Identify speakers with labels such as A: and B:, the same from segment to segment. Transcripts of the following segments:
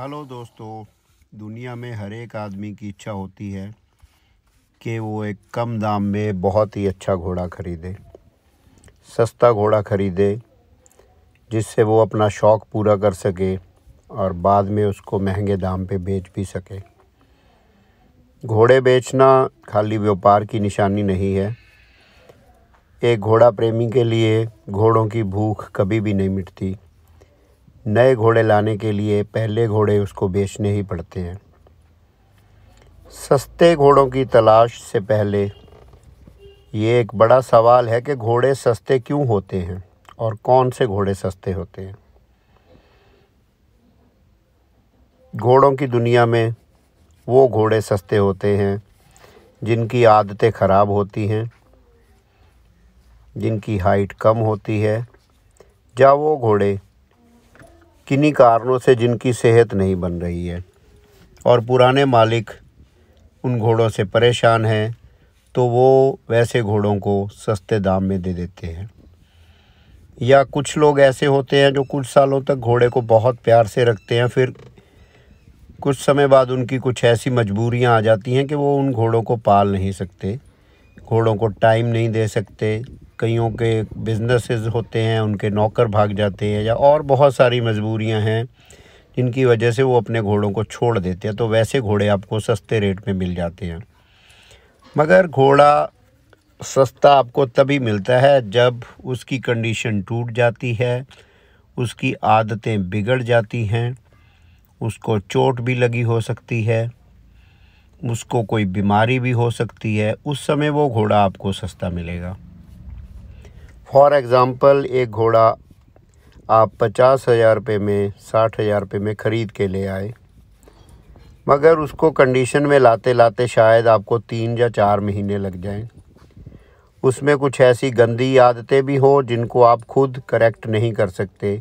A: hello दोस्तों दुनिया में हर एक आदमी की इच्छा होती है कि वो एक कम दाम में बहुत ही अच्छा घोड़ा खरीदे सस्ता घोड़ा खरीदे जिससे वो अपना शौक़ पूरा कर सके और बाद में उसको महंगे दाम पे बेच भी सके घोड़े बेचना खाली व्यापार की निशानी नहीं है एक घोड़ा प्रेमी के लिए घोड़ों की भूख कभी भी नहीं मिटती नए घोड़े लाने के लिए पहले घोड़े उसको बेचने ही पड़ते हैं सस्ते घोड़ों की तलाश से पहले ये एक बड़ा सवाल है कि घोड़े सस्ते क्यों होते हैं और कौन से घोड़े सस्ते होते हैं घोड़ों की दुनिया में वो घोड़े सस्ते होते हैं जिनकी आदतें ख़राब होती हैं जिनकी हाइट कम होती है या वो घोड़े किन्हीं कारणों से जिनकी सेहत नहीं बन रही है और पुराने मालिक उन घोड़ों से परेशान हैं तो वो वैसे घोड़ों को सस्ते दाम में दे देते हैं या कुछ लोग ऐसे होते हैं जो कुछ सालों तक घोड़े को बहुत प्यार से रखते हैं फिर कुछ समय बाद उनकी कुछ ऐसी मजबूरियां आ जाती हैं कि वो उन घोड़ों को पाल नहीं सकते घोड़ों को टाइम नहीं दे सकते कईयों के बिजनेसेस होते हैं उनके नौकर भाग जाते हैं या और बहुत सारी मजबूरियां हैं जिनकी वजह से वो अपने घोड़ों को छोड़ देते हैं तो वैसे घोड़े आपको सस्ते रेट में मिल जाते हैं मगर घोड़ा सस्ता आपको तभी मिलता है जब उसकी कंडीशन टूट जाती है उसकी आदतें बिगड़ जाती हैं उसको चोट भी लगी हो सकती है उसको कोई बीमारी भी हो सकती है उस समय वो घोड़ा आपको सस्ता मिलेगा फॉर एग्ज़ाम्पल एक घोड़ा आप पचास हज़ार रुपये में साठ हज़ार रुपये में ख़रीद के ले आए मगर उसको कंडीशन में लाते लाते शायद आपको तीन या चार महीने लग जाएं उसमें कुछ ऐसी गंदी आदतें भी हो जिनको आप खुद करेक्ट नहीं कर सकते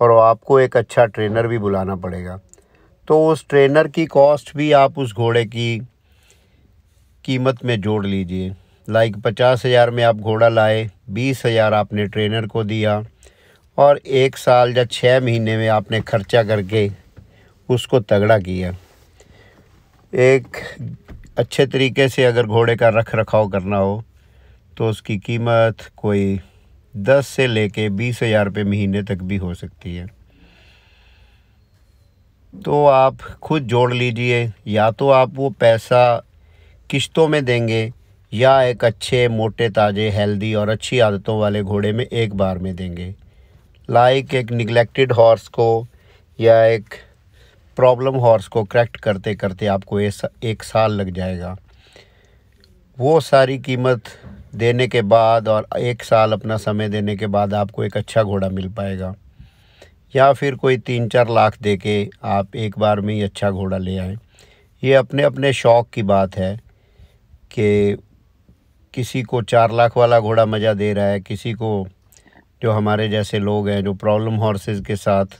A: और आपको एक अच्छा ट्रेनर भी बुलाना पड़ेगा तो उस ट्रेनर की कॉस्ट भी आप उस घोड़े की कीमत में जोड़ लीजिए लाइक पचास हज़ार में आप घोड़ा लाए बीस हज़ार आपने ट्रेनर को दिया और एक साल या छः महीने में आपने खर्चा करके उसको तगड़ा किया एक अच्छे तरीके से अगर घोड़े का रख रखाव करना हो तो उसकी कीमत कोई दस से लेके बीस हज़ार रुपये महीने तक भी हो सकती है तो आप खुद जोड़ लीजिए या तो आप वो पैसा किश्तों में देंगे या एक अच्छे मोटे ताज़े हेल्दी और अच्छी आदतों वाले घोड़े में एक बार में देंगे लाइक एक निगलेक्टेड हॉर्स को या एक प्रॉब्लम हॉर्स को करेक्ट करते करते आपको एक साल लग जाएगा वो सारी कीमत देने के बाद और एक साल अपना समय देने के बाद आपको एक अच्छा घोड़ा मिल पाएगा या फिर कोई तीन चार लाख दे के आप एक बार में ही अच्छा घोड़ा ले आएँ ये अपने अपने शौक़ की बात है कि किसी को चार लाख वाला घोड़ा मज़ा दे रहा है किसी को जो हमारे जैसे लोग हैं जो प्रॉब्लम हॉर्सेस के साथ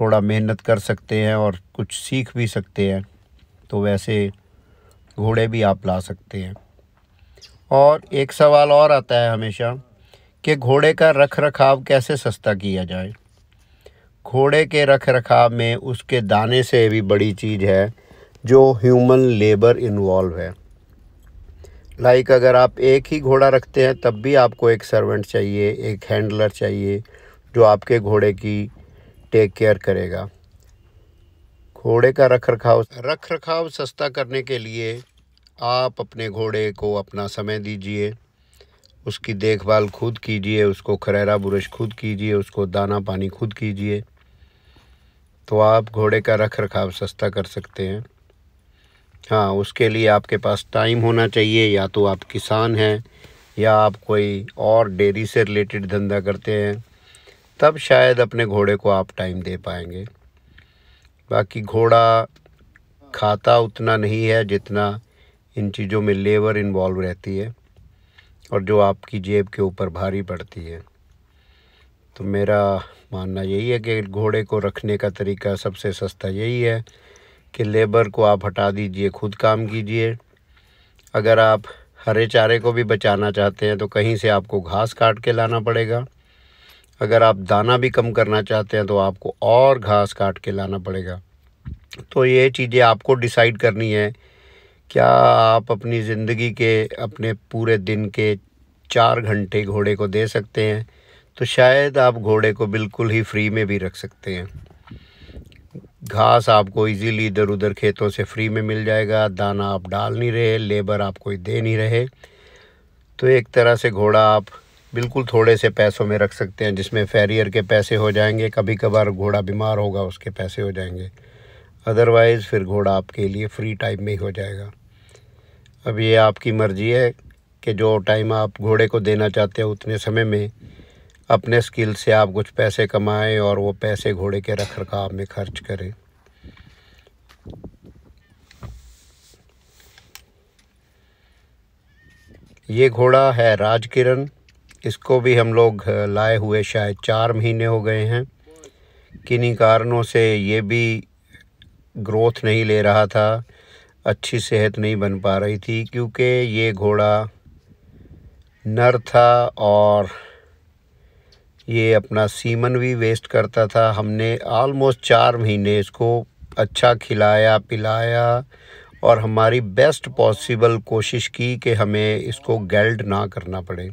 A: थोड़ा मेहनत कर सकते हैं और कुछ सीख भी सकते हैं तो वैसे घोड़े भी आप ला सकते हैं और एक सवाल और आता है हमेशा कि घोड़े का रख रखाव कैसे सस्ता किया जाए घोड़े के रख रखाव में उसके दाने से भी बड़ी चीज़ है जो ह्यूमन लेबर इन्वॉल्व है लाइक अगर आप एक ही घोड़ा रखते हैं तब भी आपको एक सर्वेंट चाहिए एक हैंडलर चाहिए जो आपके घोड़े की टेक केयर करेगा घोड़े का रख रखाव रख रखाव सस्ता करने के लिए आप अपने घोड़े को अपना समय दीजिए उसकी देखभाल खुद कीजिए उसको खरेरा बुरश खुद कीजिए उसको दाना पानी खुद कीजिए तो आप घोड़े का रख रखाव सस्ता कर सकते हैं हाँ उसके लिए आपके पास टाइम होना चाहिए या तो आप किसान हैं या आप कोई और डेयरी से रिलेटेड धंधा करते हैं तब शायद अपने घोड़े को आप टाइम दे पाएंगे बाकी घोड़ा खाता उतना नहीं है जितना इन चीज़ों में लेबर इन्वॉल्व रहती है और जो आपकी जेब के ऊपर भारी पड़ती है तो मेरा मानना यही है कि घोड़े को रखने का तरीका सबसे सस्ता यही है कि लेबर को आप हटा दीजिए खुद काम कीजिए अगर आप हरे चारे को भी बचाना चाहते हैं तो कहीं से आपको घास काट के लाना पड़ेगा अगर आप दाना भी कम करना चाहते हैं तो आपको और घास काट के लाना पड़ेगा तो ये चीज़ें आपको डिसाइड करनी है क्या आप अपनी ज़िंदगी के अपने पूरे दिन के चार घंटे घोड़े को दे सकते हैं तो शायद आप घोड़े को बिल्कुल ही फ्री में भी रख सकते हैं घास आपको इजीली इधर उधर खेतों से फ्री में मिल जाएगा दाना आप डाल नहीं रहे लेबर आप कोई दे नहीं रहे तो एक तरह से घोड़ा आप बिल्कुल थोड़े से पैसों में रख सकते हैं जिसमें फैरियर के पैसे हो जाएंगे कभी कभार घोड़ा बीमार होगा उसके पैसे हो जाएंगे अदरवाइज़ फिर घोड़ा आपके लिए फ्री टाइम में ही हो जाएगा अब ये आपकी मर्ज़ी है कि जो टाइम आप घोड़े को देना चाहते हो उतने समय में अपने स्किल से आप कुछ पैसे कमाएं और वो पैसे घोड़े के रख रखाव में खर्च करें ये घोड़ा है राजकिरण इसको भी हम लोग लाए हुए शायद चार महीने हो गए हैं किन्हीं कारणों से ये भी ग्रोथ नहीं ले रहा था अच्छी सेहत नहीं बन पा रही थी क्योंकि ये घोड़ा नर था और ये अपना सीमन भी वेस्ट करता था हमने आलमोस्ट चार महीने इसको अच्छा खिलाया पिलाया और हमारी बेस्ट पॉसिबल कोशिश की कि हमें इसको गेल्ड ना करना पड़े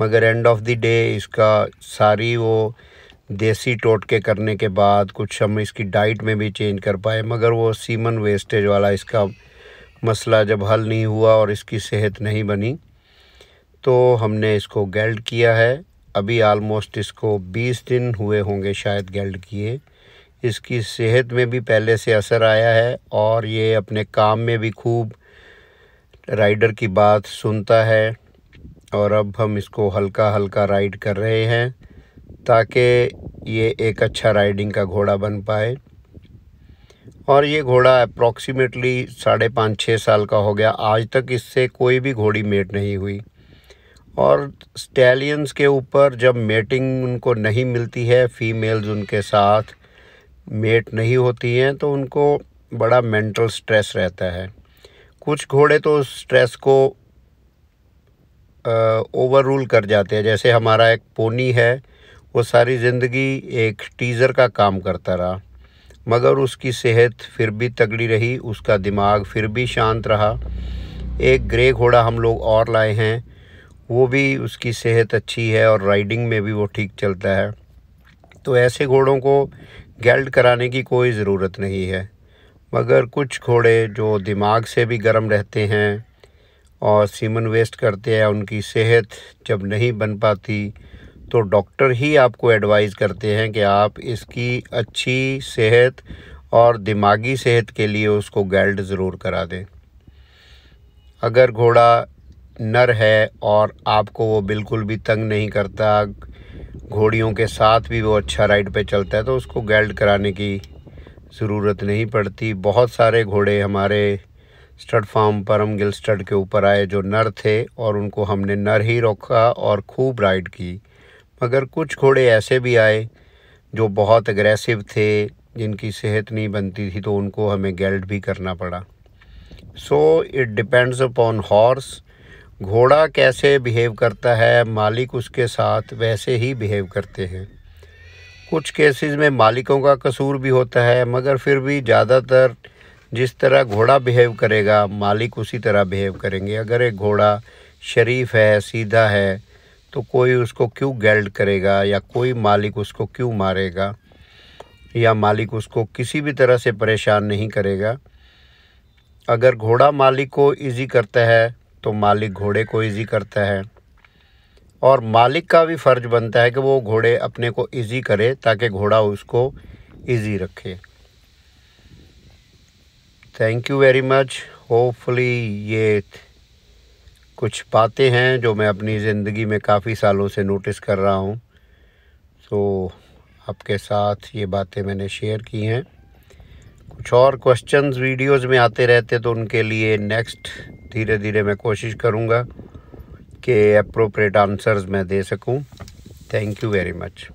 A: मगर एंड ऑफ द डे इसका सारी वो देसी टोटके करने के बाद कुछ हम इसकी डाइट में भी चेंज कर पाए मगर वो सीमन वेस्टेज वाला इसका मसला जब हल नहीं हुआ और इसकी सेहत नहीं बनी तो हमने इसको गेल्ड किया है अभी आलमोस्ट इसको 20 दिन हुए होंगे शायद गेल्ड किए इसकी सेहत में भी पहले से असर आया है और ये अपने काम में भी खूब राइडर की बात सुनता है और अब हम इसको हल्का हल्का राइड कर रहे हैं ताकि ये एक अच्छा राइडिंग का घोड़ा बन पाए और ये घोड़ा अप्रॉक्सीमेटली साढ़े पाँच छः साल का हो गया आज तक इससे कोई भी घोड़ी मेट नहीं हुई और स्टैलियंस के ऊपर जब मेटिंग उनको नहीं मिलती है फीमेल्स उनके साथ मेट नहीं होती हैं तो उनको बड़ा मेंटल स्ट्रेस रहता है कुछ घोड़े तो स्ट्रेस को ओवर रूल कर जाते हैं जैसे हमारा एक पोनी है वो सारी ज़िंदगी एक टीज़र का काम करता रहा मगर उसकी सेहत फिर भी तगड़ी रही उसका दिमाग फिर भी शांत रहा एक ग्रे घोड़ा हम लोग और लाए हैं वो भी उसकी सेहत अच्छी है और राइडिंग में भी वो ठीक चलता है तो ऐसे घोड़ों को गेल्ड कराने की कोई ज़रूरत नहीं है मगर कुछ घोड़े जो दिमाग से भी गर्म रहते हैं और सीमन वेस्ट करते हैं उनकी सेहत जब नहीं बन पाती तो डॉक्टर ही आपको एडवाइस करते हैं कि आप इसकी अच्छी सेहत और दिमागी सेहत के लिए उसको गेल्ड ज़रूर करा दें अगर घोड़ा नर है और आपको वो बिल्कुल भी तंग नहीं करता घोड़ियों के साथ भी वो अच्छा राइड पे चलता है तो उसको गैल्ड कराने की ज़रूरत नहीं पड़ती बहुत सारे घोड़े हमारे स्टड फार्म पर हम गिल स्टड के ऊपर आए जो नर थे और उनको हमने नर ही रोका और खूब राइड की मगर कुछ घोड़े ऐसे भी आए जो बहुत अग्रेसिव थे जिनकी सेहत नहीं बनती थी तो उनको हमें गैल्ड भी करना पड़ा so it depends upon horse घोड़ा कैसे बिहेव करता है मालिक उसके साथ वैसे ही बिहेव करते हैं कुछ केसेस में मालिकों का कसूर भी होता है मगर फिर भी ज़्यादातर जिस तरह घोड़ा बिहेव करेगा मालिक उसी तरह बिहेव करेंगे अगर एक घोड़ा शरीफ है सीधा है तो कोई उसको क्यों गैल्ड करेगा या कोई मालिक उसको क्यों मारेगा या मालिक उसको किसी भी तरह से परेशान नहीं करेगा अगर घोड़ा मालिक को इजी करता है तो मालिक घोड़े को ईज़ी करता है और मालिक का भी फ़र्ज़ बनता है कि वो घोड़े अपने को ईज़ी करे ताकि घोड़ा उसको ईज़ी रखे thank you very much hopefully ये कुछ बातें हैं जो मैं अपनी ज़िंदगी में काफ़ी सालों से नोटिस कर रहा हूँ तो आपके साथ ये बातें मैंने शेयर की हैं कुछ और क्वेश्चंस वीडियोस में आते रहते तो उनके लिए नेक्स्ट धीरे धीरे मैं कोशिश करूँगा कि अप्रोप्रिएट आंसर्स मैं दे सकूँ थैंक यू वेरी मच